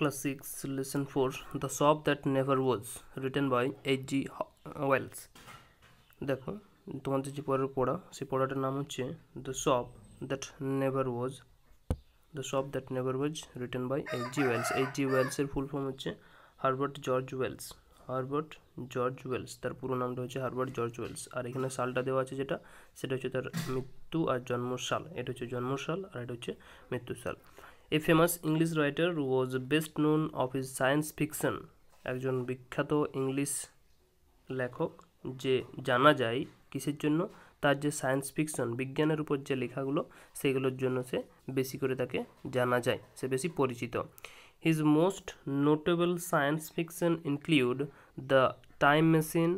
class 6 lesson 4 the shop that never was written by H G Wells দেখো তোমাদের যে পরের পড়া সেই পড়াটার নাম হচ্ছে the shop that never was the shop that never was written by H G Wells H G ওয়েলসের ফুল ফর্ম হচ্ছে Herbert George Wells Herbert George Wells তার পুরো নামটা হচ্ছে হার্বার্ট জর্জ ওয়েলস আর এখানে সালটা দেওয়া আছে যেটা সেটা হচ্ছে তার মৃত্যু আর জন্মসাল এটা হচ্ছে জন্মসাল আর এটা হচ্ছে মৃত্যুসাল a famous English writer was best known of is science fiction একজন বিখ্যাত ইংলিশ লেখক যে জানা যায় কিসের জন্য তার যে সায়েন্স ফিকশন বিজ্ঞানের উপর যে লেখাগুলো সেগুলোর জন্য সে বেশি করে তাকে জানা যায় সে বেশি পরিচিত his most notable science fiction include the time machine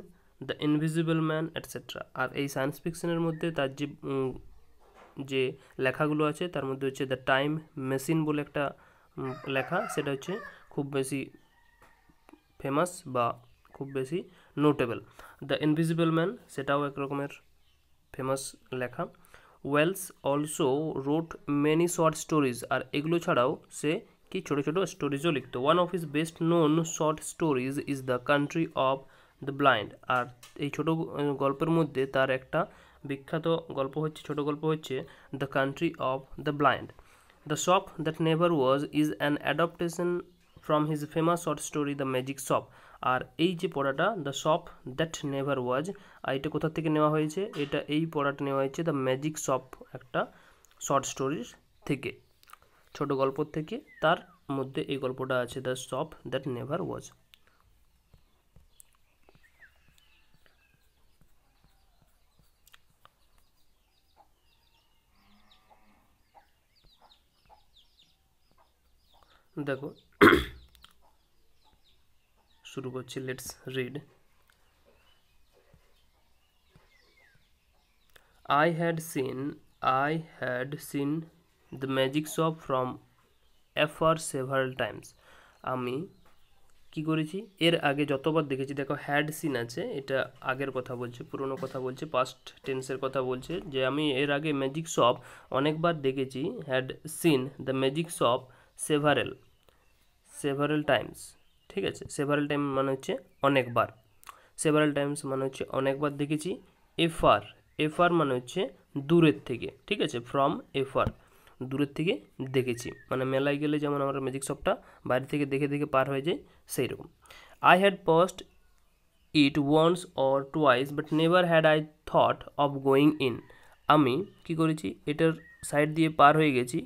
the invisible man etcetera আর এই সায়েন্স ফিকশনের মধ্যে তার যে যে লেখাগুলো আছে তার মধ্যে হচ্ছে দা টাইম মেশিন বল একটা লেখা সেটা হচ্ছে খুব বেশি फेमस বা খুব বেশি নোটকেবল দা ইনভিজিবল ম্যান সেটাও এক রকমের फेमस লেখা Wells also wrote many short stories আর এগুলো ছাড়াও সে কি ছোট ছোট স্টোরিজও লিখতো one of His best known short stories is the country of the blind আর এই ছোট গল্পের মধ্যে তার একটা বিখ্যাত গল্প হচ্ছে ছোট গল্প হচ্ছে the country of the blind the shop that never was is an adaptation from his famous short story the magic shop আর এই যে পড়াটা the shop that never was আর এটা কোথা থেকে নেওয়া হয়েছে এটা এই পড়াটা নেওয়া হয়েছে দ্য ম্যাজিক শপ একটা শর্ট স্টোরির থেকে ছোট গল্প থেকে তার মধ্যে এই গল্পটা আছে the shop that never was দেখো শুরু করছি let's read I had seen I had seen the magic shop from আর সেভারেল টাইমস আমি কি করেছি এর আগে যতবার দেখেছি দেখো হ্যাড সিন আছে এটা আগের কথা বলছে পুরনো কথা বলছে পাস্ট টেন্সের কথা বলছে যে আমি এর আগে ম্যাজিক শপ অনেকবার দেখেছি had seen the magic shop several several times ঠিক আছে several time মানে হচ্ছে অনেকবার several times মানে হচ্ছে অনেকবার দেখেছি fr fr মানে হচ্ছে দূরের থেকে ঠিক আছে from fr দূরের থেকে দেখেছি মানে মেলাই গেলে যেমন আমরা ম্যাজিক সফটটা বাড়ি থেকে দেখে দেখে পার হয়ে যায় সেই রকম i had passed it once or twice but never had i thought of going in আমি কি করেছি এটার সাইড দিয়ে পার হয়ে গেছি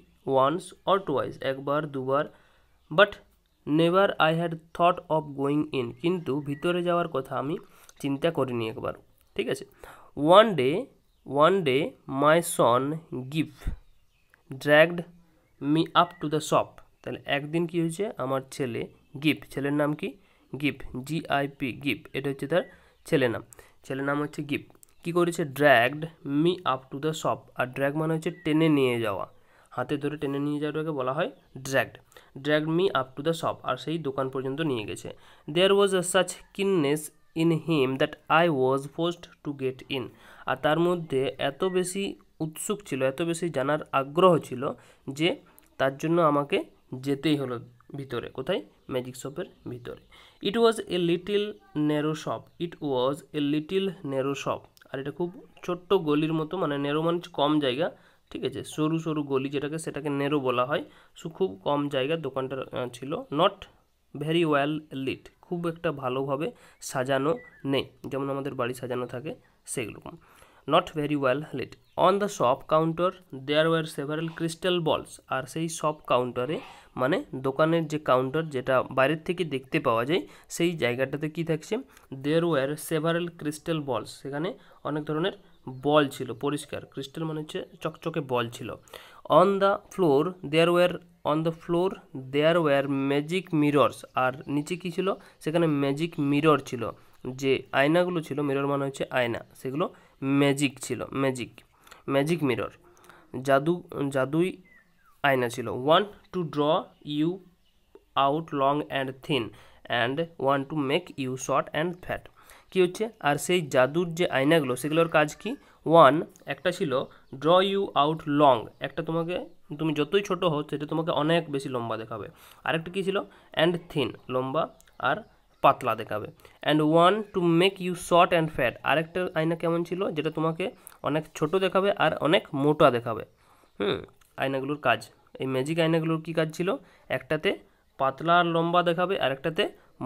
once or twice একবার দুবার but never I had thought of going in কিন্তু ভিতরে যাওয়ার কথা আমি চিন্তা করিনি একবার ঠিক আছে one day one day my son Gip dragged me up to the shop তাহলে একদিন কি হয়েছে আমার ছেলে গিফ ছেলের নাম কি Gip G I P Gip এটা হচ্ছে তার ছেলে নাম ছেলের নাম হচ্ছে গিফ কী করেছে dragged me up to the shop আর ড্র্যাগ মানে হচ্ছে টেনে নিয়ে যাওয়া হাতে ধরে টেনে নিয়ে যাওয়াটাকে বলা হয় dragged dragged me up to the shop আর সেই দোকান পর্যন্ত নিয়ে গেছে there was a such keenness in him that I was forced to get in আর তার মধ্যে এত বেশি উৎসুক ছিল এত বেশি জানার আগ্রহ ছিল যে তার জন্য আমাকে যেতেই হলো ভিতরে কোথায় ম্যাজিক শপের ভিতরে it was a little narrow shop it was a little narrow shop আর এটা খুব ছোট্ট গলির মতো মানে নেরো মানে কম জায়গা ঠিক আছে সরু সরু গলি যেটাকে সেটাকে নেরো বলা হয় সো খুব কম জায়গা দোকানটা ছিল নট ভেরি ওয়েল লিট খুব একটা ভালোভাবে সাজানো নেই যেমন আমাদের বাড়ি সাজানো থাকে সেইরকম not very well lit on the shop counter there were several crystal balls আর সেই শপ কাউন্টারে মানে দোকানের যে কাউন্টার যেটা বাইরের থেকে দেখতে পাওয়া যায় সেই জায়গাটাতে কি থাকছে দেয়ার ওয়ার সেভারেল ক্রিস্টাল বলস সেখানে অনেক ধরনের বল ছিল পরিষ্কার ক্রিস্টাল মানে হচ্ছে চকচকে বল ছিল on the floor there were on the floor there were magic mirrors আর নিচে কী ছিল সেখানে ম্যাজিক মিরর ছিল যে আয়নাগুলো ছিল মিরর মানে হচ্ছে আয়না সেগুলো ম্যাজিক ছিল ম্যাজিক ম্যাজিক মিরর জাদু জাদুই আয়না ছিল one to draw you out long and thin and one to make you short and fat কি হচ্ছে আর সেই জাদুর যে আয়নাগুলো সেগুলোর কাজ কি ওয়ান একটা ছিল ড্র ইউ আউট লং একটা তোমাকে তুমি যতই ছোট হো সেটা তোমাকে অনেক বেশি লম্বা দেখাবে আরেকটা কী ছিল অ্যান্ড থিন লম্বা আর পাতলা দেখাবে and one to make you short and fat আরেকটা আয়না কেমন ছিল যেটা তোমাকে অনেক ছোট দেখাবে আর অনেক মোটা দেখাবে হুম আয়নাগুলোর কাজ এই ম্যাজিক আয়নাগুলোর কী কাজ ছিল একটাতে পাতলা আর লম্বা দেখাবে আর একটাতে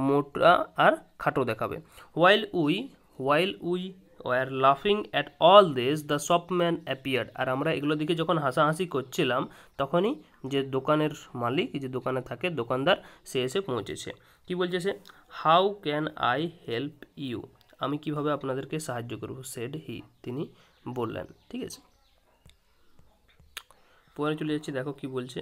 মোটা আর খাটো দেখাবে while we while we were লাফিং at all this the man appeared আর আমরা এগুলো দিকে যখন হাসাহাসি করছিলাম তখনই যে দোকানের মালিক যে দোকানে থাকে দোকানদার সে এসে পৌঁছেছে কি বলছে সে how can I help you আমি কিভাবে আপনাদেরকে সাহায্য করব সেড হি তিনি বললেন ঠিক আছে পরে চলে যাচ্ছি দেখো কি বলছে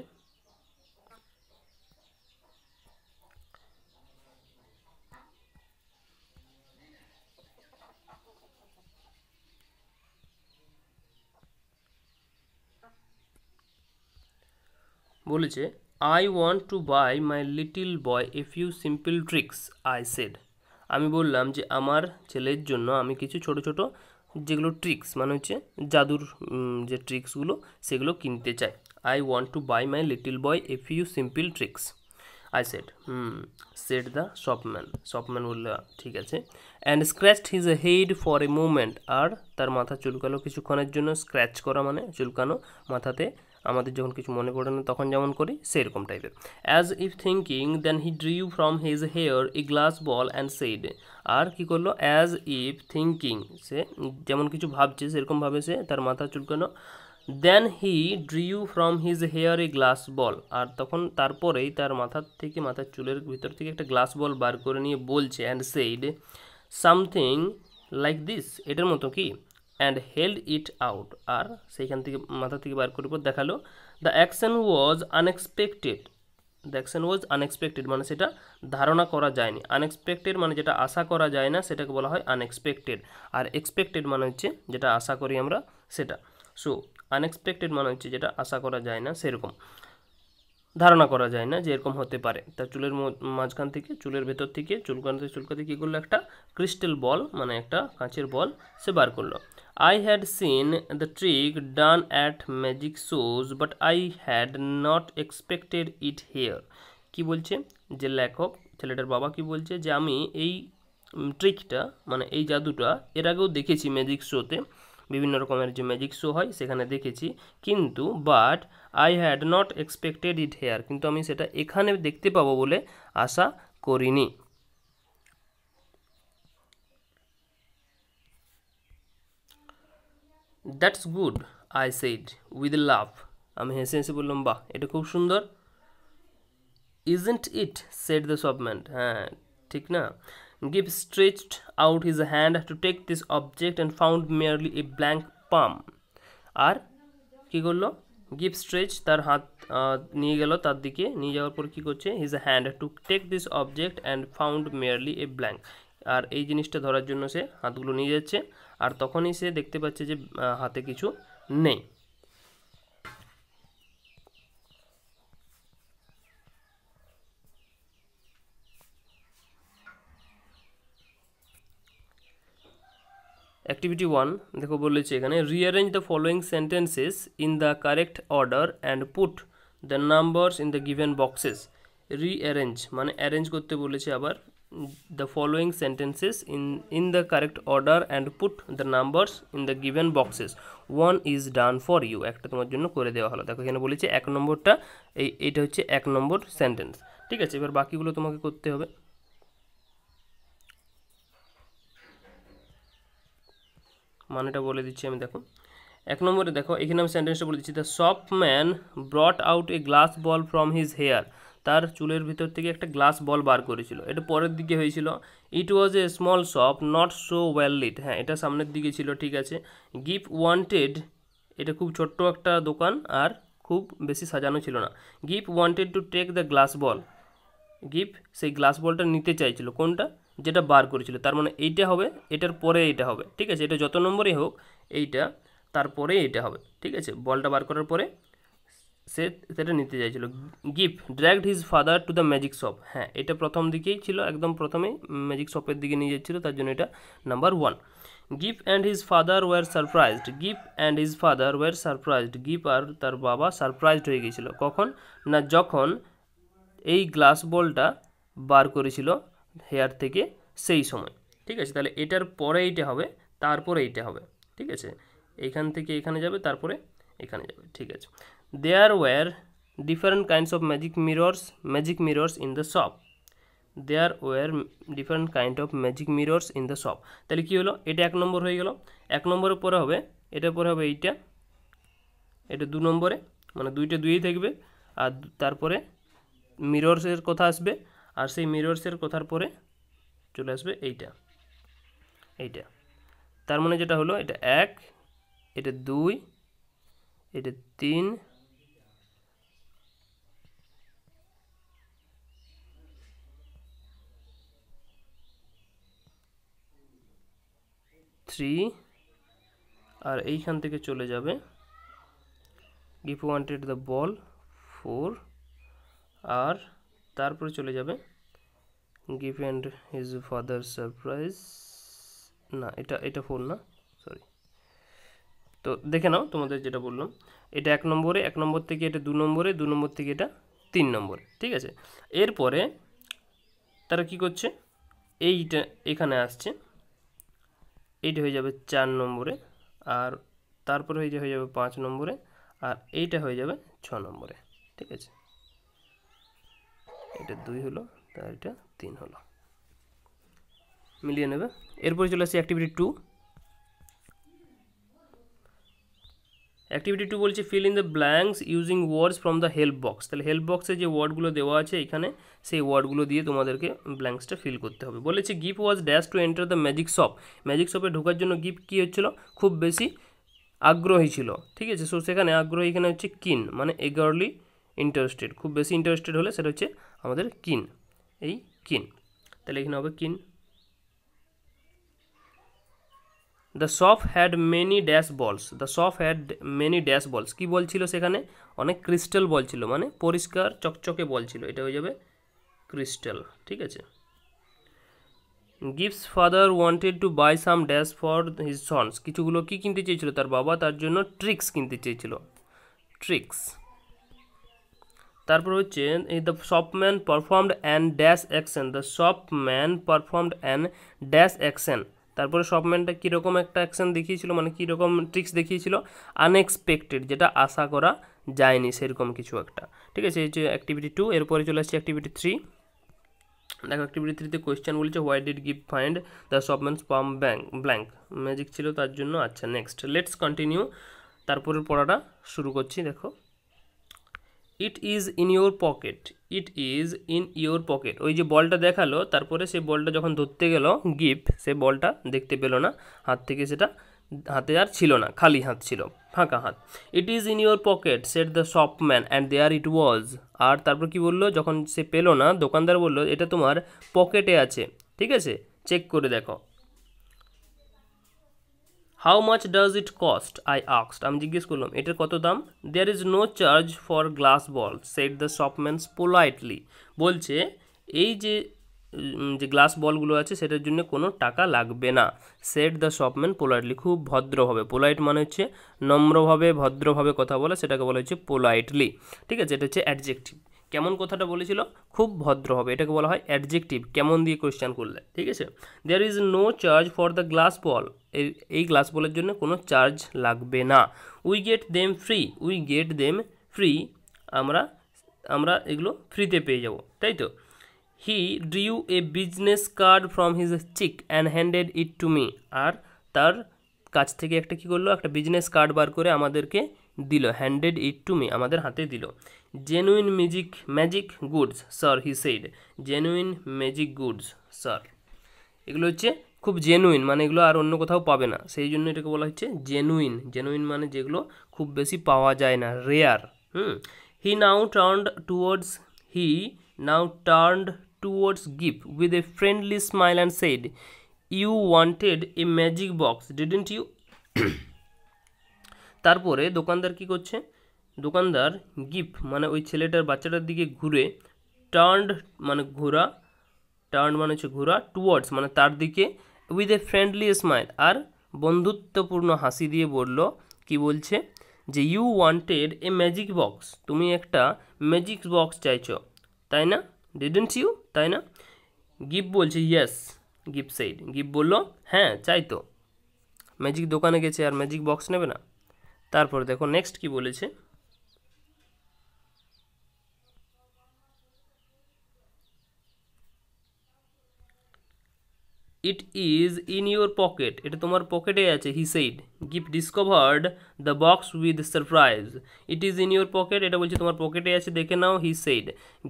বলেছে I want to buy my little boy a few simple tricks I said আমি বললাম যে আমার ছেলের জন্য আমি কিছু ছোট ছোট যেগুলো ট্রিক্স মানে হচ্ছে জাদুর যে ট্রিক্সগুলো সেগুলো কিনতে চাই I want to buy my little boy a few simple tricks I said hmm said the shopman shopman বললে ঠিক আছে and scratched his head for a moment আর তার মাথা চুলকালো কিছুক্ষণের জন্য স্ক্র্যাচ করা মানে চুলকানো মাথাতে আমাদের যখন কিছু মনে পড়ে না তখন যেমন করি সেরকম টাইপের as if thinking then he drew from his hair a glass ball and said আর কি করলো অ্যাজ ইফ থিঙ্কিং সে যেমন কিছু ভাবছে সেরকমভাবে সে তার মাথা চুলকানো then he drew from his hair a glass ball আর তখন তারপরেই তার মাথার থেকে মাথার চুলের ভিতর থেকে একটা গ্লাস বল বার করে নিয়ে বলছে and said something like this এটার মতো কি অ্যান্ড হেল্ড ইট আউট আর সেইখান থেকে মাথা থেকে বার করে দেখালো the action was unexpected the action was unexpected মানে সেটা ধারণা করা যায়নি আনএক্সপেক্টেড মানে যেটা আশা করা যায় না সেটাকে বলা হয় আনএক্সপেক্টেড আর এক্সপেক্টেড মানে হচ্ছে যেটা আশা করি আমরা সেটা সো আনএক্সপেক্টেড মানে হচ্ছে যেটা আশা করা যায় না সেরকম ধারণা করা যায় না যে এরকম হতে পারে তা চুলের মাঝখান থেকে চুলের ভেতর থেকে চুলকানতে চুলকাতে কী করলো একটা ক্রিস্টাল বল মানে একটা কাঁচের বল সে বার করলো I had seen the trick done at magic shows but I had not expected it here কি বলছে যে লেখক ছেলেটার বাবা কি বলছে যে আমি এই ট্রিকটা মানে এই জাদুটা এর আগেও দেখেছি ম্যাজিক শোতে বিভিন্ন রকমের যে ম্যাজিক শো হয় সেখানে দেখেছি কিন্তু but I had not expected it here কিন্তু আমি সেটা এখানে দেখতে পাবো বলে আশা করিনি that's good I said with love আমি হেসেন্সিবল লম্বা এটা খুব সুন্দর isn't it said the shopman হ্যাঁ ঠিক না Gibbs stretched out his hand to take this object and found merely a blank palm. আর কি করলো গিপ স্ট্রেচ তার হাত নিয়ে গেল তার দিকে নিয়ে যাওয়ার পর কী করছে his hand to take this object and found merely a blank আর এই জিনিসটা ধরার জন্য সে হাতগুলো নিয়ে যাচ্ছে আর তখনই সে দেখতে পাচ্ছে যে হাতে কিছু নেই অ্যাক্টিভিটি ওয়ান দেখো বলেছে এখানে rearrange the following sentences in the correct order and put the numbers in the given boxes rearrange মানে অ্যারেঞ্জ করতে বলেছে আবার the following sentences in in the correct order and put the numbers in the given boxes one is done for you একটা তোমার জন্য করে দেওয়া হলো দেখো এখানে বলেছে এক নম্বরটা এই এটা হচ্ছে এক নম্বর সেন্টেন্স ঠিক আছে এবার বাকিগুলো তোমাকে করতে হবে মানেটা বলে দিচ্ছি আমি দেখো এক নম্বরে দেখো এখানে আমি সেন্টেন্সটা বলে দিচ্ছি the shop man brought out a glass ball from his hair তার চুলের ভিতর থেকে একটা গ্লাস বল বার করেছিল এটা পরের দিকে হয়েছিল it was a small shop not so well lit হ্যাঁ এটা সামনের দিকে ছিল ঠিক আছে গিফট ওয়ান্টেড এটা খুব ছোট্ট একটা দোকান আর খুব বেশি সাজানো ছিল না gift wanted to take the glass ball gift সেই গ্লাস বলটা নিতে চাইছিল কোনটা যেটা বার করেছিল তার মানে এইটা হবে এটার পরে এইটা হবে ঠিক আছে এটা যত নম্বরেই হোক এইটা তারপরে এইটা হবে ঠিক আছে বলটা বার করার পরে গিফ এটাকে নিতে যাইছিল Gip dragged his father to the magic shop হ্যাঁ এটা প্রথম দিক থেকেই ছিল একদম প্রথমে ম্যাজিক শপের দিকে নিয়ে যাচ্ছিল তার জন্য এটা number 1 Gip and his father were surprised Gip and his father were surprised Gip আর তার বাবা সারপ্রাইজড হয়ে গিয়েছিল কখন না যখন এই গ্লাস বলটা বার করেছিল হেয়ার থেকে সেই সময় ঠিক আছে তাহলে এটার পরে এইটা হবে তারপরে এইটা হবে ঠিক আছে এখান থেকে এখানে যাবে তারপরে এখানে যাবে ঠিক আছে there were different kinds of magic mirrors magic mirrors in the shop there were different kind of magic mirrors in the shop তাহলে কী হলো এটা এক নম্বর হয়ে গেল এক নম্বরের পরে হবে এটা পরে হবে এইটা এটা দু নম্বরে মানে দুইটা দুইই থাকবে আর তারপরে মিরর্সের কথা আসবে আর সেই মিরর্সের কথার পরে চলে আসবে এইটা এইটা তার মানে যেটা হলো এটা এক এটা দুই এটা তিন থ্রি আর এইখান থেকে চলে যাবে Gip wanted the ball four আর তারপরে চলে যাবে Gip and his father surprise না এটা এটা ফোন না সরি তো দেখে নাও তোমাদের যেটা বললাম এটা এক নম্বরে এক নম্বর থেকে এটা দু নম্বরে দু নম্বর থেকে এটা তিন নম্বরে ঠিক আছে এরপরে তারা কি করছে এইটা এখানে আসছে এইটা হয়ে যাবে চার নম্বরে আর তারপরে এই যে হয়ে যাবে পাঁচ নম্বরে আর এইটা হয়ে যাবে ছ নম্বরে ঠিক আছে এটা দুই হলো তা এটা তিন হলো মিলিয়ে নেবে এরপর চলে আসি অ্যাক্টিভিটি 2 অ্যাক্টিভিটি 2 বলেছি fill in the blanks using words from the help box তাহলে হেল্প বক্সে যে ওয়ার্ডগুলো দেওয়া আছে এখানে সেই ওয়ার্ডগুলো দিয়ে তোমাদেরকে ব্ল্যাঙ্কসটা ফিল করতে হবে বলেছে গিভ was dash to enter the magic shop magic শপে ঢোকার জন্য গিভ কি হচ্ছিল খুব বেশি আগ্রহী ছিল ঠিক আছে সো সেখানে আগ্রহী এখানে হচ্ছে কিন মানে ইগারলি ইন্টারেস্টেড খুব বেশি ইন্টারেস্টেড হলে সেটা হচ্ছে আমাদের কিন এই কিন তাহলে এখানে হবে keen the shop had many dash balls the shop had many dash balls কী বলছিল সেখানে অনেক ক্রিস্টাল বল ছিল মানে পরিষ্কার চকচকে বলছিল এটা হয়ে যাবে ক্রিস্টাল ঠিক আছে Gip's father wanted to buy some dash for his sons কিছুগুলো কী কিনতে চেয়েছিল তার বাবা তার জন্য ট্রিক্স কিনতে চেয়েছিল ট্রিক্স তারপর হচ্ছে the shopman performed an dash action the man performed an dash action তারপরে শপম্যানটা কীরকম একটা অ্যাকশন দেখিয়েছিল মানে কীরকম ট্রিক্স দেখিয়েছিল আনএক্সপেক্টেড যেটা আশা করা যায়নি সেরকম কিছু একটা ঠিক আছে এই যে অ্যাক্টিভিটি টু এরপরে চলে আসছে অ্যাক্টিভিটি থ্রি দেখো অ্যাক্টিভিটি থ্রিতে কোয়েশ্চেন বলছে হোয়াই ডিড গিভ find the shopman's palm bank blank magic ছিল তার জন্য আচ্ছা নেক্সট লেটস কন্টিনিউ তারপরের পড়াটা শুরু করছি দেখো it is in your pocket it is in your pocket ওই যে বলটা দেখালো তারপরে সে বলটা যখন ধরতে গেল গিফট সে বলটা দেখতে পেল না হাত থেকে সেটা হাতে আর ছিল না খালি হাত ছিল ফাঁকা হাত it is in your pocket said the shopman and there it was আর তারপর কি বললো যখন সে পেলো না দোকানদার বললো এটা তোমার পকেটে আছে ঠিক আছে চেক করে দেখো how much does it cost I আক্সড আমি জিজ্ঞেস করলাম এটার কত দাম there is no charge for glass ball said the shopman's politely বলছে এই যে যে গ্লাস বলগুলো আছে সেটার জন্য কোনো টাকা লাগবে না সেট দ্য শপম্যান পোলাইটলি খুব ভদ্রভাবে পোলাইট মানে হচ্ছে নম্রভাবে ভদ্রভাবে কথা বলা সেটাকে বলা হচ্ছে পোলাইটলি ঠিক আছে এটা হচ্ছে অ্যাডজেক্টিভ কেমন কথাটা বলেছিল খুব ভদ্র হবে এটাকে বলা হয় অ্যাডজেক্টিভ কেমন দিয়ে কোয়েশ্চেন করলে ঠিক আছে there is no charge for the glass ball এই গ্লাস বলের জন্য কোনো চার্জ লাগবে না we get them free we get them free আমরা আমরা এগুলো ফ্রিতে পেয়ে যাব তাই তো he drew a business card from his cheek and handed it to me আর তার কাছ থেকে একটা কি করলো একটা বিজনেস কার্ড বার করে আমাদেরকে দিল হ্যান্ডেড ইট টু মি আমাদের হাতে দিল genuine magic magic goods sir he said genuine magic goods sir এগুলো হচ্ছে খুব জেনুইন মানে এগুলো আর অন্য কোথাও পাবে না সেই জন্য এটাকে বলা হচ্ছে জেনুইন জেনুইন মানে যেগুলো খুব বেশি পাওয়া যায় না rare hmm he now turned towards he now turned towards Gift with a friendly smile and said you wanted a magic box didn't you তারপরে দোকানদার কি করছে দোকানদার গিভ মানে ওই ছেলেটার বাচ্চাটার দিকে ঘুরে টার্নড মানে ঘোরা টার্নড মানে সে ঘোরা টুয়ার্ডস মানে তার দিকে উইথ এ ফ্রেন্ডলি স্মাইল আর বন্ধুত্বপূর্ণ হাসি দিয়ে বলল কি বলছে যে you wanted a magic box তুমি একটা ম্যাজিক বক্স চাইছো তাই না ডিডন্ট ইউ তাই না গিভ বলছে ইয়েস গিভ সেড গিভ বলো হ্যাঁ চাই তো ম্যাজিক দোকানে গেছে আর ম্যাজিক বক্স নেবে না তারপর দেখো নেক্সট কি বলেছে it is in your pocket এটা তোমার পকেটে আছে he said Gift discovered the box with surprise it is in your pocket এটা বলছে তোমার পকেটে আছে দেখে নাও হি সেইড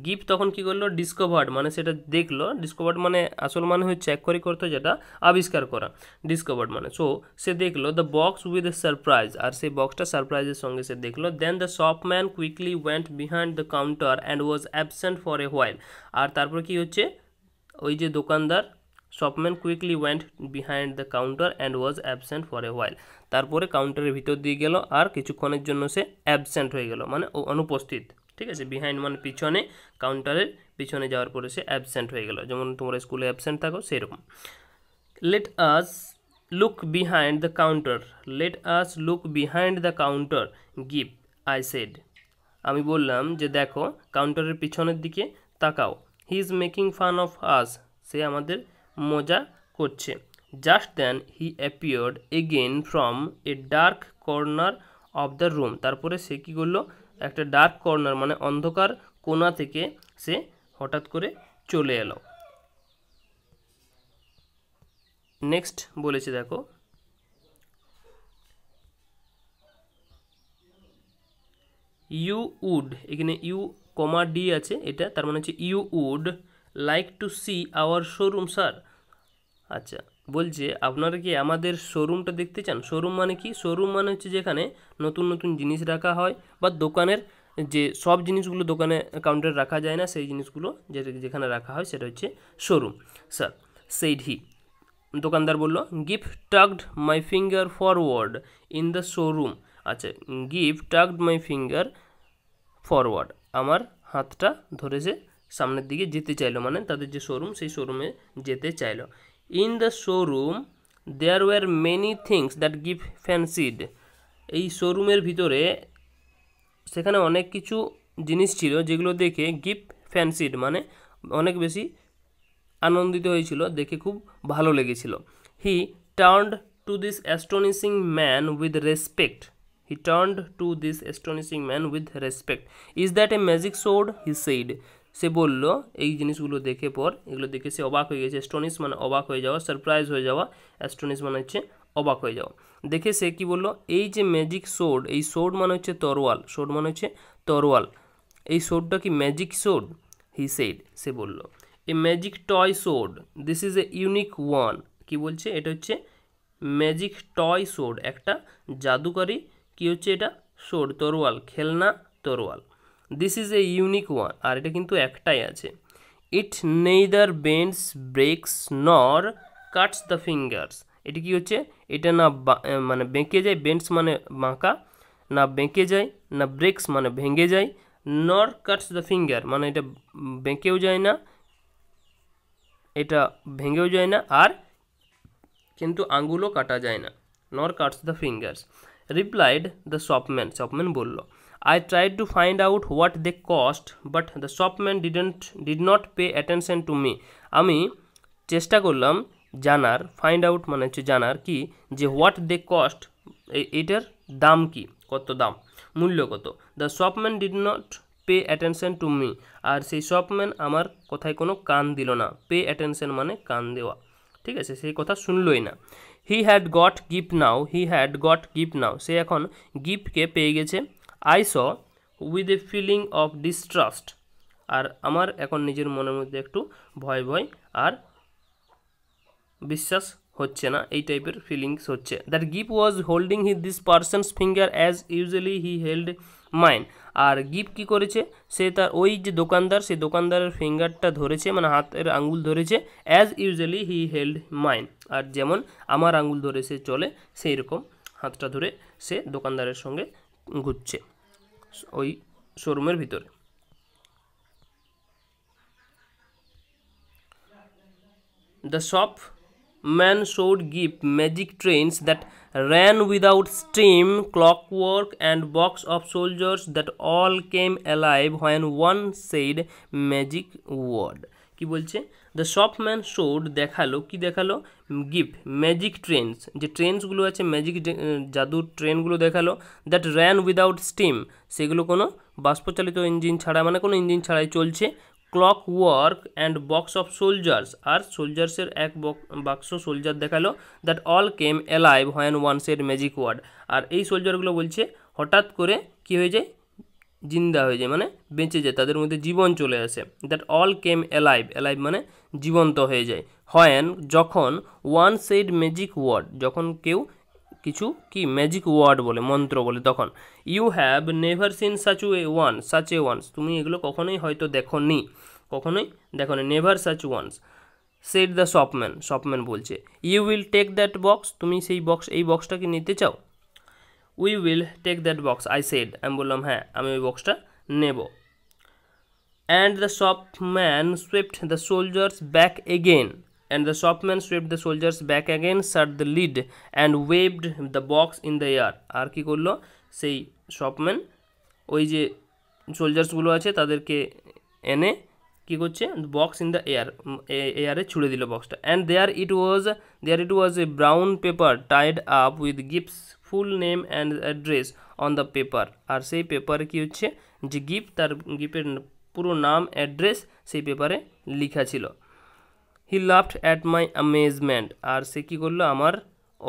গিফট তখন কি করলো ডিসকভার্ড মানে সেটা দেখলো ডিসকভার্ড মানে আসল মানে হচ্ছে একরি করতে যেটা আবিষ্কার করা ডিসকভার্ড মানে সো সে দেখলো দ্য বক্স উইথ সারপ্রাইজ আর সেই বক্সটা সারপ্রাইজের সঙ্গে সে দেখলো then the shopman quickly went behind the counter and was absent for a while আর তারপর কি হচ্ছে ওই যে দোকানদার shopman quickly went behind the counter and was absent for a while তারপরে কাউন্টারের ভিতর দিয়ে গেল আর কিছুক্ষণের জন্য সে অ্যাবসেন্ট হয়ে গেল মানে ও অনুপস্থিত ঠিক আছে বিহাইন্ড মানে পিছনে কাউন্টারের পিছনে যাওয়ার পরে সে অ্যাবসেন্ট হয়ে গেল যেমন তোমরা স্কুলে অ্যাবসেন্ট থাকো সেরকম let us look behind the counter let us look behind the counter গিভ আই সেড আমি বললাম যে দেখো কাউন্টারের পিছনের দিকে তাকাও he is making fun of us সে আমাদের মজা করছে just then he appeared again from a dark corner of the room তারপরে সে কী করলো একটা ডার্ক কর্নার মানে অন্ধকার কোনা থেকে সে হঠাৎ করে চলে এলো নেক্সট বলেছে দেখো ইউ উড এখানে ইউ কমা ডি আছে এটা তার মানে হচ্ছে you would like to see our showroom sir আচ্ছা বলছে আপনারা কি আমাদের শোরুমটা দেখতে চান শোরুম মানে কি শোরুম মানে হচ্ছে যেখানে নতুন নতুন জিনিস রাখা হয় বা দোকানের যে সব জিনিসগুলো দোকানে কাউন্টারে রাখা যায় না সেই জিনিসগুলো যে যেখানে রাখা হয় সেটা হচ্ছে শোরুম স্যার সেইড হি দোকানদার বলল Gift tucked my finger forward in the showroom আচ্ছা Gift tucked my finger forward আমার হাতটা ধরেছে সামনের দিকে যেতে চাইলো মানে তাদের যে শোরুম সেই শোরুমে যেতে চাইলো in the showroom there were many things that গিভ ফ্যান্সিড এই শোরুমের ভিতরে সেখানে অনেক কিছু জিনিস ছিল যেগুলো দেখে গিফ ফ্যান্সিড মানে অনেক বেশি আনন্দিত হয়েছিল দেখে খুব ভালো লেগেছিল he turned to this astonishing man with respect he turned to this astonishing man with respect is that a magic sword he said সে বলল এই জিনিসগুলো দেখে পর এগুলো দেখে সে অবাক হয়ে গেছে অ্যাস্টোনিস মানে অবাক হয়ে যাওয়া সারপ্রাইজ হয়ে যাওয়া অ্যাস্টোনিস মানে হচ্ছে অবাক হয়ে যাওয়া দেখে সে কি বললো এই যে ম্যাজিক সোড এই সোড মানে হচ্ছে তরোয়াল সোড মানে হচ্ছে তরোয়াল এই সোডটা কি ম্যাজিক সোড হি সেড সে বলল a magic toy sword this is a unique one কি বলছে এটা হচ্ছে ম্যাজিক টয় সোড একটা জাদুকারী কি হচ্ছে এটা সোড তরোয়াল খেলনা তরোয়াল this is a unique one আর এটা কিন্তু একটাই আছে ইট নেইদার বেন্ডস ব্রেকস নর কাটস দ্য ফিঙ্গার্স এটি কি হচ্ছে এটা না মানে বেঁকে যায় বেন্ডস মানে বাঁকা না বেঁকে যায় না ব্রেকস মানে ভেঙে যায় নর কাটস দ্য ফিঙ্গার মানে এটা বেঁকেও যায় না এটা ভেঙেও যায় না আর কিন্তু আঙ্গুলও কাটা যায় না nor cuts the fingers replied the shopman shopman বললো I tried to find out what they cost, but the shopman didn't did not pay attention to me. আমি চেষ্টা করলাম জানার ফাইন্ড আউট মানে হচ্ছে জানার কি যে হোয়াট দে কস্ট এটার দাম কি কত দাম মূল্য কত the shopman did not pay attention to me আর সেই শপম্যান আমার কথায় কোনো কান দিল না পে অ্যাটেনশন মানে কান দেওয়া ঠিক আছে সেই কথা শুনলই না he had got Gift now he had got Gift now সে এখন গিফটকে পেয়ে গেছে I saw with a feeling of distrust আর আমার এখন নিজের মনের মধ্যে একটু ভয় ভয় আর বিশ্বাস হচ্ছে না এই টাইপের ফিলিংস হচ্ছে that Gip was holding he this person's finger as usually he held mine আর গিপ কি করেছে সে তার ওই যে দোকানদার সে দোকানদারের ফিঙ্গারটা ধরেছে মানে হাতের আঙ্গুল ধরেছে as usually he held mine আর যেমন আমার আঙ্গুল ধরে সে চলে সেই রকম হাতটা ধরে সে দোকানদারের সঙ্গে ঘুরছে ওই শোরুমের ভিতরে the shop man showed Gift magic trains that ran without steam clockwork and box of soldiers that all came alive when one said magic word কি বলছে দ্য শপম্যান শোড দেখালো কি দেখালো গিফট ম্যাজিক ট্রেনস যে ট্রেনসগুলো আছে magic জাদুর ট্রেনগুলো দেখালো দ্যাট র্যান উইদাউট স্টিম সেগুলো কোনো বাষ্পচালিত ইঞ্জিন ছাড়া মানে কোনো ইঞ্জিন ছাড়াই চলছে clockwork and box of soldiers আর সোলজার্সের এক বাক্স সোলজার দেখালো দ্যাট অল কেম অ্যালাইভ হ্যান ওয়ানসের ম্যাজিক ওয়ার্ড আর এই সোলজারগুলো বলছে হঠাৎ করে কি হয়ে যায় জিন্দা হয়ে যায় মানে বেঁচে যায় তাদের মধ্যে জীবন চলে আসে that all came alive alive মানে জীবন্ত হয়ে যায় হয়েন যখন ওয়ান সেড ম্যাজিক ওয়ার্ড যখন কেউ কিছু কি ম্যাজিক ওয়ার্ড বলে মন্ত্র বলে তখন you have never seen such a one such a ones তুমি এগুলো কখনোই হয়তো দেখো নি কখনোই দেখো নি never such ones said the shopman shopman বলছে you will take that box তুমি সেই বক্স এই বক্সটাকে নিতে চাও we will take that box I said আমি বললাম হ্যাঁ আমি ওই বক্সটা নেব and the shop man swept the soldiers back again the shop man swept the soldiers back again shut the lid and waved the box in the air আর কি করলো সেই শপম্যান ওই যে সোলজার্সগুলো আছে তাদেরকে এনে কি করছে বক্স ইন দা এয়ার এয়ারে ছুড়ে দিল বক্সটা and there it was there it was a brown paper tied up with Gift's full name and address on the paper আর সে পেপারে কি আছে যে গিফট গিফের পুরো নাম অ্যাড্রেস সেই পেপারে লেখা ছিল হি লাফড এট মাই অ্যামেজমেন্ট আর সে কি করল আমার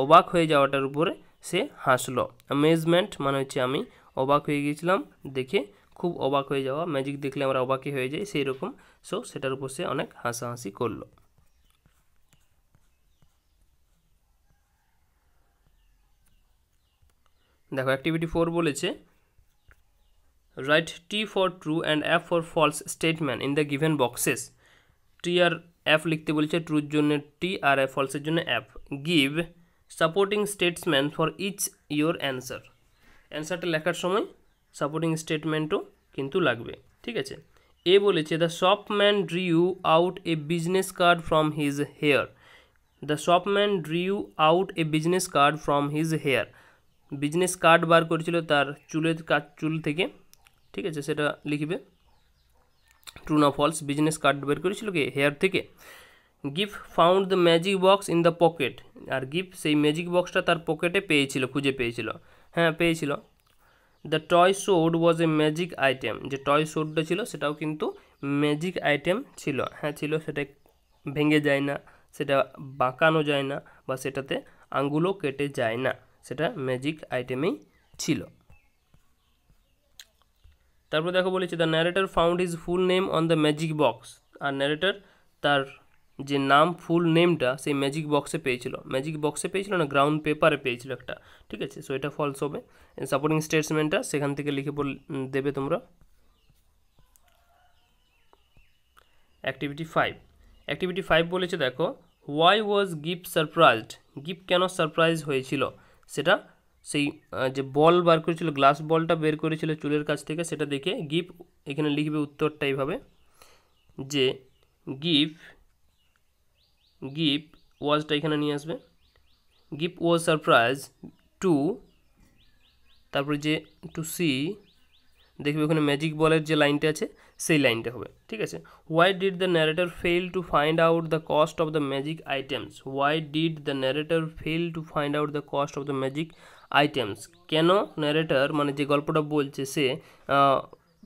অবাক হয়ে যাওয়ার উপর সে হাসলো অ্যামেজমেন্ট মানে হচ্ছে আমি অবাক হয়ে গিয়েছিলম দেখে খুব অবাক হই যাও ম্যাজিক দেখলে আমরা অবাকই হয়ে যাই সেই রকম সো সেটার উপরে সে অনেক হাসা হাসি করলো দেখো অ্যাক্টিভিটি 4 বলেছে write T for true and F for false statement in the given boxes T আর এফ লিখতে বলেছে ট্রুর জন্য টি আর ফলসের জন্য F give supporting statement for each your answer आंसरটা লেখার সময় सपोर्टिंग स्टेटमेंट तो किंतु লাগবে ठीक है ए বলেছে the shopman drew out a business card from his hair the shopman drew out a business card from his hair business card বার করেছিল তার চুলের কাট চুল থেকে ঠিক আছে সেটা লিখবে ট্রু না ফলস বিজনেস কার্ড বার করেছিল কি হেয়ার থেকে গিভ found the magic box in the pocket আর গিভ সেই ম্যাজিক বক্সটা তার পকেটে পেয়েছিল খুঁজে পেয়েছিল হ্যাঁ পেয়েছিল the toy sword was a magic item যে টয় সোডটা ছিল সেটাও কিন্তু ম্যাজিক আইটেম ছিল হ্যাঁ ছিল সেটা ভেঙে যায় না সেটা বাঁকানো যায় না বা সেটাতে আঙ্গুলও কেটে যায় না সেটা ম্যাজিক আইটেমেই ছিল তারপর দেখো বলেছি the narrator found his full name on the magic box আর ন্যারেটার তার যে নাম ফুল নেমটা সেই ম্যাজিক বক্সে পেছিলো ম্যাজিক বক্সে পেছিলো না গ্রাউন্ড পেপারে পেজ লাগটা ঠিক আছে সো এটা ফলস হবে এন্ড সাপোর্টিং স্টেটমেন্টটা সেখান থেকে লিখে দেবে তোমরা অ্যাক্টিভিটি 5 অ্যাক্টিভিটি 5 বলেছে দেখো why was give surprised give কেন সারপ্রাইজ হয়েছিল সেটা সেই যে বল বার করে ছিল গ্লাস বলটা বের করেছিল চুরের কাছ থেকে সেটা দেখে গিভ এখানে লিখবে উত্তরটা এইভাবে যে গিভ গিপ ওয়াজটা এখানে নিয়ে আসবে গিপ ওয়াজ সারপ্রাইজ টু তারপরে যে টু সি দেখবে ওখানে ম্যাজিক বলের যে লাইনটা আছে সেই লাইনটা হবে ঠিক আছে why did the narrator fail to find out the cost of the magic items why did the narrator fail to find out the cost of the magic items কেন ন্যারেটার মানে যে গল্পটা বলছে সে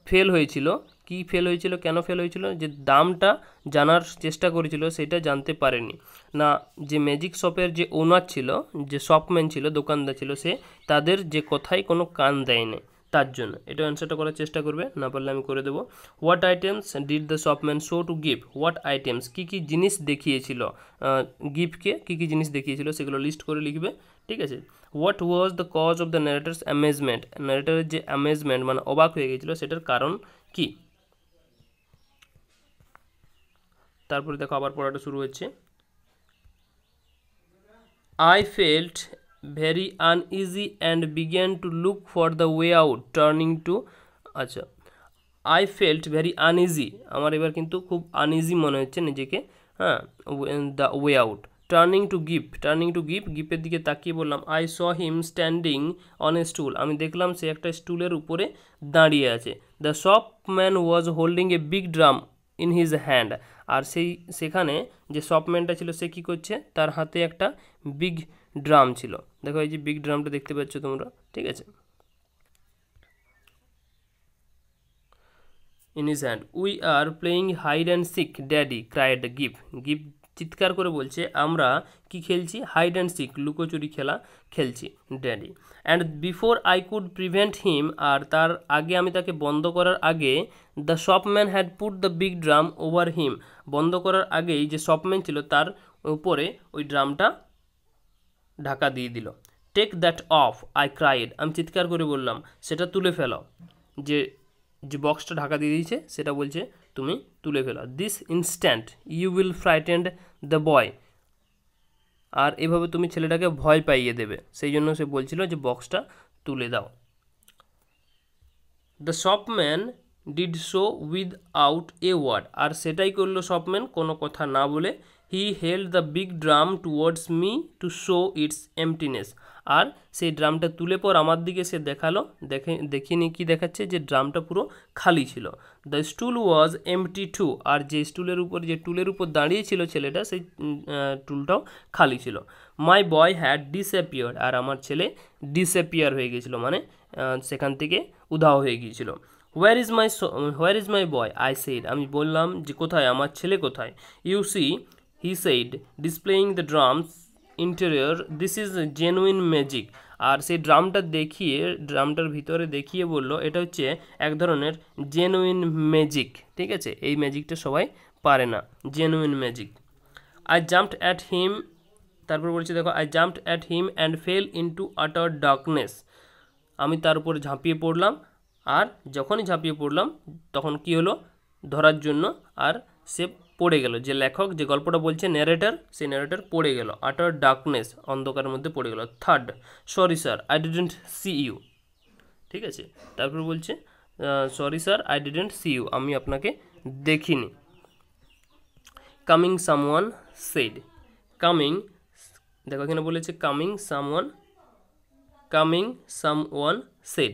ফেল হয়েছিল কি ফেল হয়েছিল কেন fail হয়েছিল যে দামটা জানার চেষ্টা করেছিল সেটা জানতে পারেনি না যে ম্যাজিক শপের যে ওনার ছিল যে শপম্যান ছিল দোকানদার ছিল সে তাদের যে কথাই কোনো কান দেয়নি তার জন্য এটা অ্যান্সারটা করার চেষ্টা করবে না পারলে আমি করে দেবো what items did the shopman show to Gift what items কী কী জিনিস দেখিয়েছিল গিফটকে কী কী জিনিস দেখিয়েছিল সেগুলো লিস্ট করে লিখবে ঠিক আছে what was the cause of the narrator's amazement ন্যারেটারের যে অ্যামেজমেন্ট মানে অবাক হয়ে গেছিলো সেটার কারণ কী তারপরে দেখো আবার পড়াটা শুরু হচ্ছে I felt very uneasy and began to look for the way out turning to আচ্ছা আই ফেল্ট ভেরি আনইজি আমার এবার কিন্তু খুব আনইজি মনে হচ্ছে নিজেকে হ্যাঁ the way out turning to Gip turning to Gip গিপের দিকে তাকিয়ে বললাম I saw him standing on a stool আমি দেখলাম সে একটা স্টুলের উপরে দাঁড়িয়ে আছে the shop man was holding a big drum in his hand আর সেই সেখানে যে শপম্যানটা ছিল সে কী করছে তার হাতে একটা বিগ ড্রাম ছিল দেখো এই যে বিগ ড্রামটা দেখতে পাচ্ছ তোমরা ঠিক আছে in his hand we are playing hide and seek daddy cried Gip Gip চিৎকার করে বলছে আমরা কি খেলছি হাইড অ্যান্ড সিক লুকোচুরি খেলা খেলছি daddy and before I could prevent him আর তার আগে আমি তাকে বন্ধ করার আগে the shopman had put the big drum over him বন্ধ করার আগেই যে শপম্যান ছিল তার উপরে ওই ড্রামটা ঢাকা দিয়ে দিল take that off I cried আমি চিৎকার করে বললাম সেটা তুলে ফেলো যে যে বক্সটা ঢাকা দিয়ে দিয়েছে সেটা বলছে তুমি তুলে ফেলো this instant you will frightened the boy আর এভাবে তুমি ছেলেটাকে ভয় পাইয়ে দেবে সেই জন্য সে বলছিল যে বক্সটা তুলে দাও the shopman did so without a word আর সেটাই করলো শপম্যান কোনো কথা না বলে he held the big drum towards me to show its emptiness আর সেই ড্রামটা তুলে পর আমার দিকে সে দেখালো দেখে দেখিনি কি দেখাচ্ছে যে ড্রামটা পুরো খালি ছিল the stool was empty too আর যে স্টুলের উপর যে টুলের উপর দাঁড়িয়েছিল ছেলেটা সেই টুলটাও খালি ছিল মাই বয় হ্যাড ডিসঅ্যাপিয়ার আর আমার ছেলে ডিসঅ্যাপিয়ার হয়ে গিয়েছিল মানে সেখান থেকে উধাও হয়ে গিয়েছিল where is my where is my boy I said আমি বললাম যে কোথায় আমার ছেলে কোথায় you see he said displaying the drum's interior this is genuine magic আর সেই ড্রামটা দেখিয়ে ড্রামটার ভিতরে দেখিয়ে বলল এটা হচ্ছে এক ধরনের জেনুইন ম্যাজিক ঠিক আছে এই ম্যাজিকটা সবাই পারে না genuine magic I jumped at him তারপর বলছি দেখো I jumped at him and fell into utter darkness আমি তার উপর ঝাঁপিয়ে পড়লাম আর যখনই ঝাঁপিয়ে পড়লাম তখন কি হলো ধরার জন্য আর সে পড়ে গেল যে লেখক যে গল্পটা বলছে ন্যারেটার সেই ন্যারেটার পড়ে গেল আটার ডার্কনেস অন্ধকারের মধ্যে পড়ে গেল third sorry sir I didn't see you ঠিক আছে তারপর বলছে sorry sir I didn't see you আমি আপনাকে দেখিনি কামিং ওয়ান সেড কামিং দেখো এখানে বলেছে coming one coming one said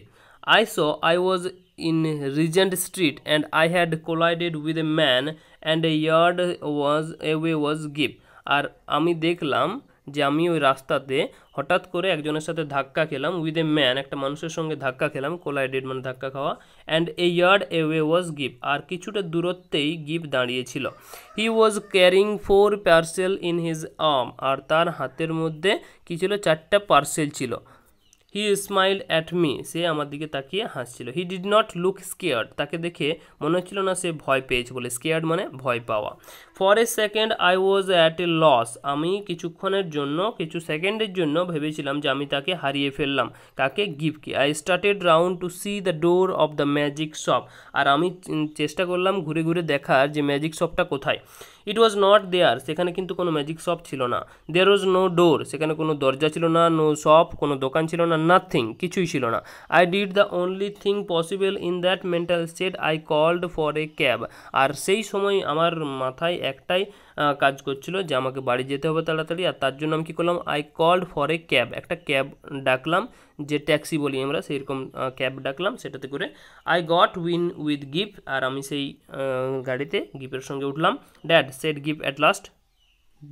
I saw I was in Regent Street and I had collided with a man and a yard was away was give আর আমি দেখলাম যে আমি ওই রাস্তাতে হঠাৎ করে একজনের সাথে ধাক্কা খেলাম উইথ এ ম্যান একটা মানুষের সঙ্গে ধাক্কা খেলাম কোলাইডেড মানে ধাক্কা খাওয়া and a yard away was Gip আর কিছুটা দূরত্বেই গিফ দাঁড়িয়েছিল he was carrying four parcel in his arm আর তার হাতের মধ্যে কী ছিল চারটা পার্সেল ছিল হি স্মাইল অ্যাট মি সে আমার দিকে তাকিয়ে হাসছিল he did not look scared তাকে দেখে মনে হচ্ছিল না সে ভয় পেয়েছে বলে স্কেয়ার্ড মানে ভয় পাওয়া for a second I was at a loss আমি কিছুক্ষণের জন্য কিছু সেকেন্ডের জন্য ভেবেছিলাম যে আমি তাকে হারিয়ে ফেললাম কাকে গিফটকে I started round to see the door of the magic shop আর আমি চেষ্টা করলাম ঘুরে ঘুরে দেখার যে ম্যাজিক শপটা কোথায় ইট ওয়াজ নট দেয়ার সেখানে কিন্তু কোনো ম্যাজিক শপ ছিল না দেয়ার ওয়াজ নো ডোর সেখানে কোনো দরজা ছিল না নো শপ কোনো দোকান ছিল না নাথিং কিছুই ছিল না I did the only thing possible in that mental state I called for a cab আর সেই সময় আমার মাথায় একটাই কাজ করছিল যে আমাকে বাড়ি যেতে হবে তাড়াতাড়ি আর তার জন্য আমি কী করলাম I called for a cab একটা ক্যাব ডাকলাম যে ট্যাক্সি বলি আমরা সেইরকম ক্যাব ডাকলাম সেটাতে করে I got win with gift আর আমি সেই গাড়িতে গিফের সঙ্গে উঠলাম dad set gift at last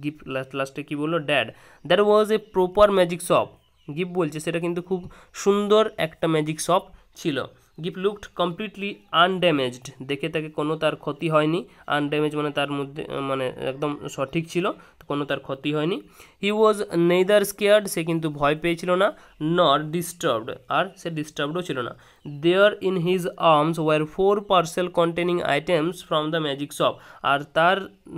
gift last লাস্টে কী বললো dad that was a proper magic shop gift বলছে সেটা কিন্তু খুব সুন্দর একটা ম্যাজিক শপ ছিল গিপ লুকড কমপ্লিটলি আনড্যামেজড দেখে তাকে কোনো তার ক্ষতি হয়নি আনড্যামেজ মানে তার মধ্যে মানে একদম সঠিক ছিল কোনো তার ক্ষতি হয়নি হি ওয়াজ নেইদার স্কেয়ার্ড সে কিন্তু ভয় পেয়েছিল না নট ডিস্টার্বড আর সে ডিস্টার্বডও ছিল না there in his arms were four parcel containing items from the magic shop আর তার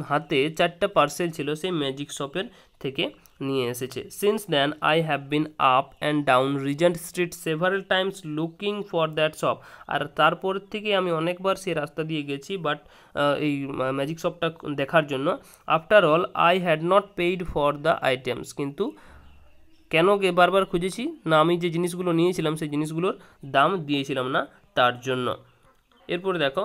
হাতে চারটা পার্সেল ছিল সেই ম্যাজিক শপের থেকে নিয়ে এসেছে since then I have been up and down Regent Street several times looking for that shop আর তারপর থেকে আমি অনেকবার সেই রাস্তা দিয়ে গেছি বাট এই ম্যাজিক শপটা দেখার জন্য after all I had not paid for the items কিন্তু কেন বারবার খুঁজেছি না আমি যে জিনিসগুলো নিয়েছিলাম সেই জিনিসগুলোর দাম দিয়েছিলাম না তার জন্য এরপর দেখো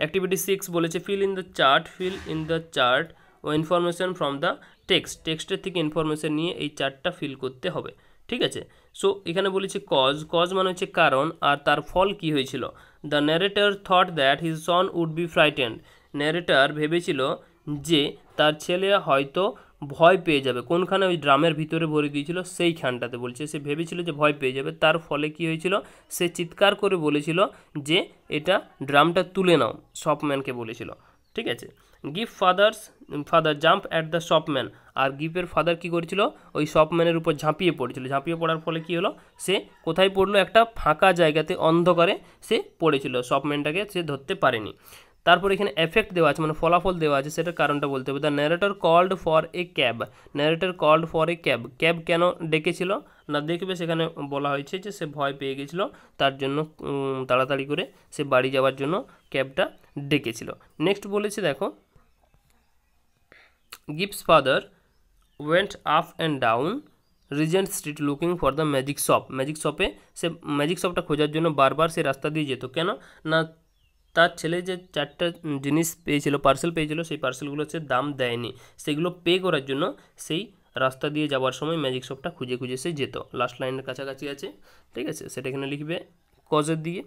অ্যাক্টিভিটি 6 বলেছে fill in the chart fill in the chart ও ইনফরমেশান ফ্রম দ্য টেক্সট টেক্সটের থেকে ইনফরমেশান নিয়ে এই চারটা ফিল করতে হবে ঠিক আছে সো এখানে বলেছে কজ কজ মানে হচ্ছে কারণ আর তার ফল কি হয়েছিল the narrator thought that his son would be frightened narrator ভেবেছিল যে তার ছেলে হয়তো ভয় পেয়ে যাবে কোনখানে ওই ড্রামের ভিতরে ভরে দিয়েছিল সেইখানটাতে বলছে সে ভেবেছিল যে ভয় পেয়ে যাবে তার ফলে কি হয়েছিল সে চিৎকার করে বলেছিল যে এটা ড্রামটা তুলে নাও সপম্যানকে বলেছিল ঠিক আছে গিফট father's father jump at the shopman আর গিপের ফাদার কি করেছিল ওই শপম্যানের উপর ঝাঁপিয়ে পড়েছিল ঝাঁপিয়ে পড়ার ফলে কি হলো সে কোথায় পড়লো একটা ফাঁকা জায়গাতে অন্ধকারে সে পড়েছিল শপম্যানটাকে সে ধরতে পারেনি তারপর এখানে এফেক্ট দেওয়া আছে মানে ফলাফল দেওয়া আছে সেটার কারণটা বলতে হবে the narrator called for a cab narrator called for a cab cab কেন ডেকেছিল না দেখবে সেখানে বলা হয়েছে যে সে ভয় পেয়ে গেছিল তার জন্য তাড়াতাড়ি করে সে বাড়ি যাওয়ার জন্য ক্যাবটা ডেকেছিল নেক্সট বলেছে দেখো Gip's father went up and down Regent Street looking for the magic shop magic শপে সে ম্যাজিক শপটা খোঁজার জন্য বারবার সে রাস্তা দিয়ে যেত কেন না তার ছেলে যে চারটা জিনিস পেয়েছিল পার্সেল পেয়েছিল সেই পার্সেলগুলো সে দাম দেয়নি সেগুলো পে করার জন্য সেই রাস্তা দিয়ে যাওয়ার সময় ম্যাজিক শপটা খুঁজে খুঁজে সে যেত লাস্ট লাইনের কাছাকাছি আছে ঠিক আছে সেটা এখানে লিখবে কজের দিয়ে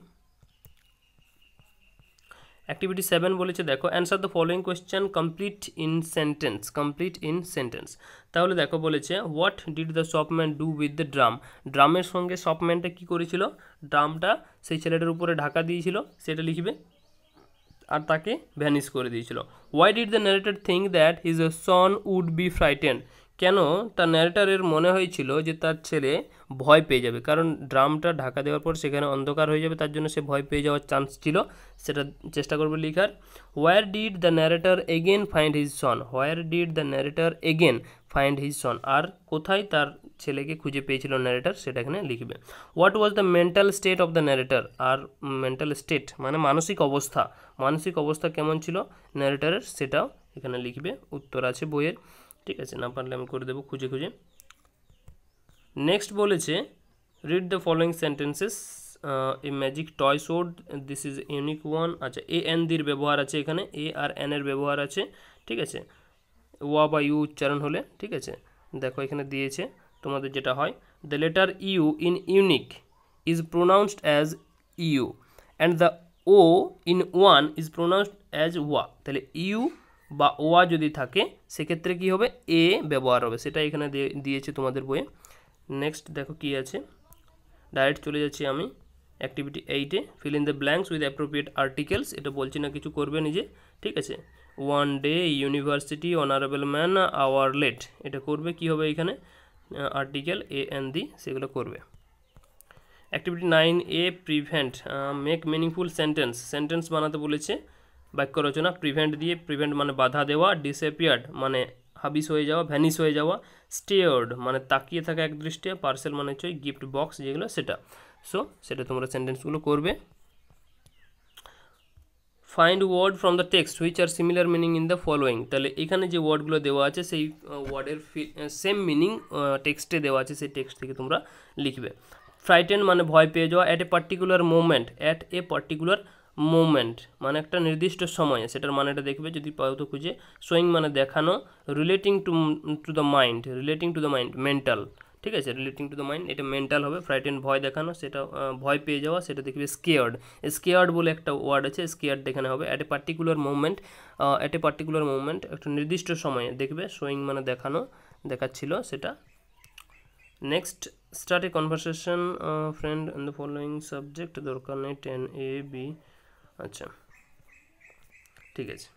অ্যাক্টিভিটি সেভেন বলেছে দেখো answer the following question complete in sentence complete in sentence তাহলে দেখো বলেছে what did the shopman do with the drum ড্রামের সঙ্গে শপম্যানটা কী করেছিল ড্রামটা সেই ছেলেটার উপরে ঢাকা দিয়েছিল সেটা লিখবে আর তাকে ভ্যানিশ করে দিয়েছিল why did the narrator think that is a son would be frightened কেন তার ন্যারেটারের মনে হয়েছিল যে তার ছেলে ভয় পেয়ে যাবে কারণ ড্রামটা ঢাকা দেওয়ার পর সেখানে অন্ধকার হয়ে যাবে তার জন্য সে ভয় পেয়ে যাওয়ার চান্স ছিল সেটা চেষ্টা করবে লিখার where did the narrator again find his son where did the narrator again find his son আর কোথায় তার ছেলেকে খুঁজে পেয়েছিল ন্যারেটার সেটা এখানে লিখবে what was the mental state of the narrator আর মেন্টাল স্টেট মানে মানসিক অবস্থা মানসিক অবস্থা কেমন ছিল ন্যারেটারের সেটাও এখানে লিখবে উত্তর আছে বইয়ের ঠিক আছে না পারলে আমি করে দেবো খুঁজে খুঁজে নেক্সট বলেছে read the following sentences a magic toy shop this is unique one আচ্ছা এ এন দির ব্যবহার আছে এখানে এ আর এন এর ব্যবহার আছে ঠিক আছে ওয়া বা ইউ উচ্চারণ হলে ঠিক আছে দেখো এখানে দিয়েছে তোমাদের যেটা হয় the letter u in unique is pronounced as u and the o in one is pronounced as wa তাহলে ইউ বা ওয়া যদি থাকে সেক্ষেত্রে কি হবে এ ব্যবহার হবে সেটা এখানে দিয়েছে তোমাদের বইয়ে নেক্সট দেখো কি আছে ডাইরেক্ট চলে যাচ্ছি আমি activity eight fill in the blanks with appropriate articles এটা বলছি না কিছু করবে নিজে ঠিক আছে one day university honourable man hour late এটা করবে কি হবে এখানে আর্টিকেল এ অ্যান্ড দি সেগুলো করবে activity nine a prevent make meaningful sentence sentence বানাতে বলেছে বাক্য রচনা প্রিভেন্ট দিয়ে প্রিভেন্ট মানে বাধা দেওয়া ডিসঅ্যাপিয়ারড মানে habis হয়ে যাওয়া vanish হয়ে যাওয়া steered মানে তাকিয়ে থাকা এক দৃষ্টি parcel মানে ছোট gift box যেগো সেটআপ সো সেটা তোমার সেন্টেন্স গুলো করবে find word from the text which are similar meaning in the following তাহলে এখানে যে ওয়ার্ড গুলো দেওয়া আছে সেই ওয়ার্ডের सेम मीनिंग টেক্সটে দেওয়া আছে সেই টেক্সট থেকে তোমরা লিখবে frightened মানে ভয় পেয়ে যাওয়া at a particular moment at a particular movement মানে একটা নির্দিষ্ট সময়ে সেটার মানেটা দেখবে যদি পাও তো খুঁজে শোয়িং মানে দেখানো relating to to the mind relating to the mind mental ঠিক আছে রিলেটিং টু দ্য মাইন্ড এটা মেন্টাল হবে ফ্রাইটেন ভয় দেখানো সেটা ভয় পেয়ে যাওয়া সেটা দেখবে স্কেয়ার্ড স্কেয়ার্ড বলে একটা ওয়ার্ড আছে স্কেয়ার্ড এখানে হবে at a particular movement at a particular movement একটা নির্দিষ্ট সময়ে দেখবে শোয়িং মানে দেখানো দেখাচ্ছিল সেটা next start a conversation friend in the following subject দরকার নেই টেন এ বি अच्छा ठीक है